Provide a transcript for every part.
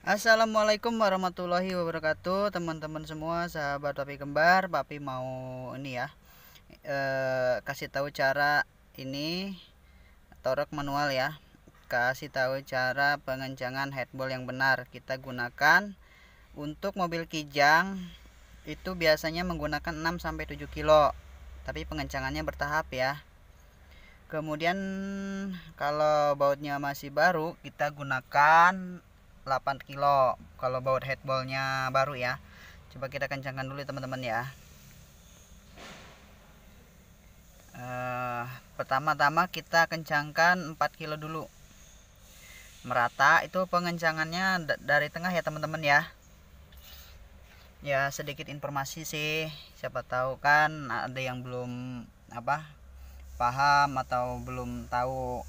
Assalamualaikum warahmatullahi wabarakatuh teman-teman semua sahabat papi kembar papi mau ini ya e, kasih tahu cara ini torek manual ya kasih tahu cara pengencangan headball yang benar kita gunakan untuk mobil kijang itu biasanya menggunakan 6-7 kilo tapi pengencangannya bertahap ya kemudian kalau bautnya masih baru kita gunakan 8 kilo kalau baut headballnya baru ya coba kita kencangkan dulu teman-teman ya uh, pertama-tama kita kencangkan 4 kilo dulu merata itu pengencangannya dari tengah ya teman-teman ya ya sedikit informasi sih siapa tahu kan ada yang belum apa paham atau belum tahu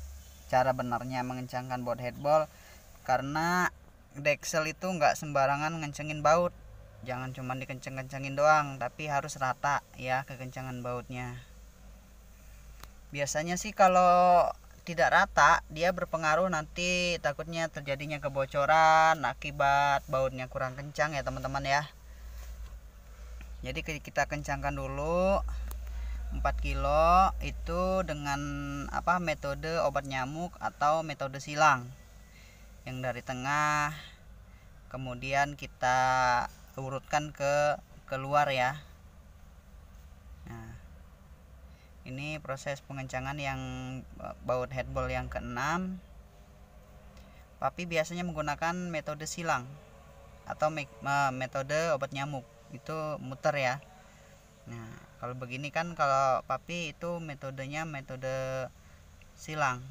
cara benarnya mengencangkan board headball karena Deksel itu nggak sembarangan ngencengin baut. Jangan cuma dikenceng-kencengin doang, tapi harus rata ya kekencangan bautnya. Biasanya sih kalau tidak rata, dia berpengaruh nanti takutnya terjadinya kebocoran akibat bautnya kurang kencang ya teman-teman ya. Jadi kita kencangkan dulu 4 kilo itu dengan apa metode obat nyamuk atau metode silang yang dari tengah kemudian kita urutkan ke keluar ya nah ini proses pengencangan yang e, baut headball yang keenam papi biasanya menggunakan metode silang atau e, metode obat nyamuk itu muter ya nah kalau begini kan kalau papi itu metodenya metode silang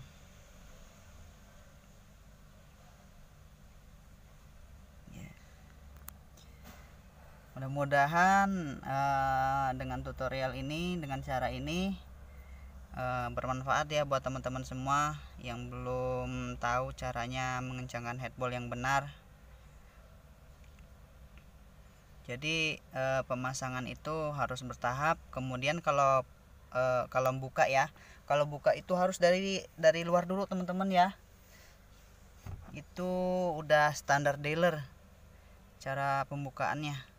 mudah-mudahan uh, dengan tutorial ini dengan cara ini uh, bermanfaat ya buat teman-teman semua yang belum tahu caranya mengencangkan headball yang benar jadi uh, pemasangan itu harus bertahap kemudian kalau uh, kalau buka ya kalau buka itu harus dari dari luar dulu teman-teman ya itu udah standar dealer cara pembukaannya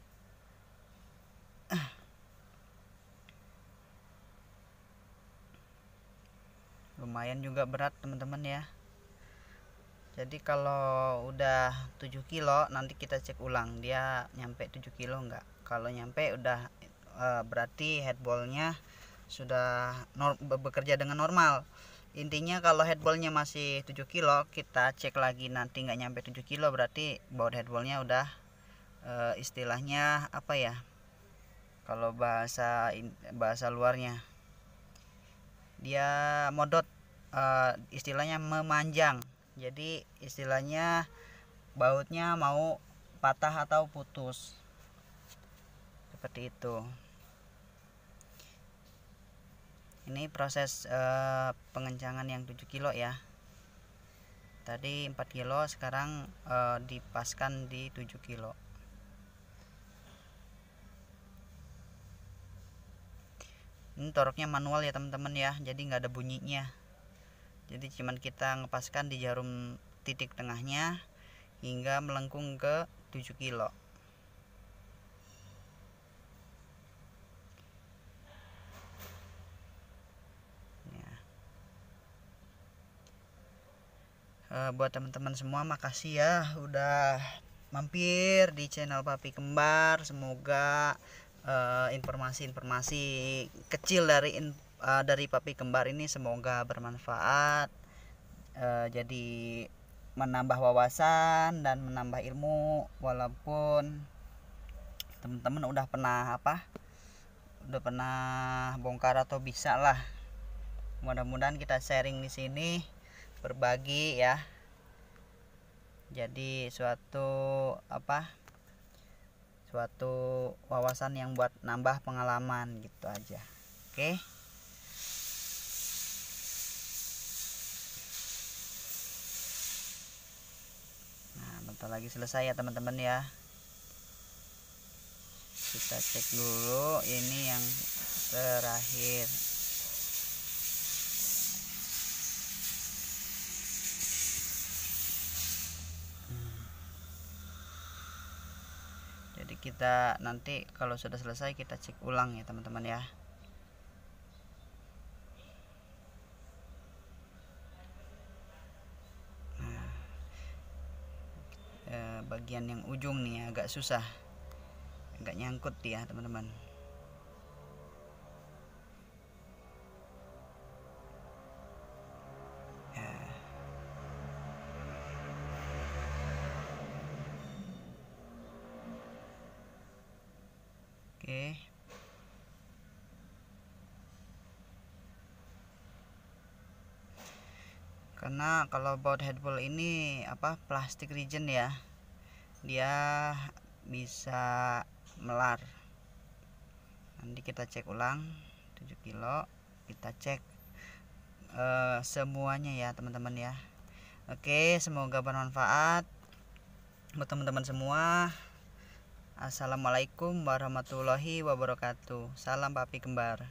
lumayan juga berat teman-teman ya jadi kalau udah 7 kilo nanti kita cek ulang dia nyampe 7 kilo enggak kalau nyampe udah e, berarti headballnya sudah bekerja dengan normal intinya kalau headballnya masih 7 kilo kita cek lagi nanti nggak nyampe 7 kilo berarti baut headballnya udah e, istilahnya apa ya kalau bahasa bahasa luarnya dia modot uh, istilahnya memanjang jadi istilahnya bautnya mau patah atau putus seperti itu ini proses uh, pengencangan yang 7 kilo ya tadi 4 kilo sekarang uh, dipaskan di 7 kilo ini toroknya manual ya teman-teman ya jadi nggak ada bunyinya jadi cuman kita ngepaskan di jarum titik tengahnya hingga melengkung ke 7 kilo ya. eh, buat teman-teman semua makasih ya udah mampir di channel Papi Kembar semoga Eh, informasi-informasi uh, kecil dari in, uh, dari papi kembar ini semoga bermanfaat uh, jadi menambah wawasan dan menambah ilmu walaupun teman-teman udah pernah apa udah pernah bongkar atau bisa lah mudah-mudahan kita sharing di sini berbagi ya jadi suatu apa suatu wawasan yang buat nambah pengalaman gitu aja oke nah bentar lagi selesai ya teman-teman ya kita cek dulu ini yang terakhir kita nanti kalau sudah selesai kita cek ulang ya teman-teman ya nah, eh, bagian yang ujung nih ya, agak susah agak nyangkut ya teman-teman okay. karena kalau about headball ini apa plastik region ya dia bisa melar nanti kita cek ulang 7 kilo kita cek uh, semuanya ya teman-teman ya oke semoga bermanfaat buat teman-teman semua Assalamualaikum warahmatullahi wabarakatuh. Salam papi kembar.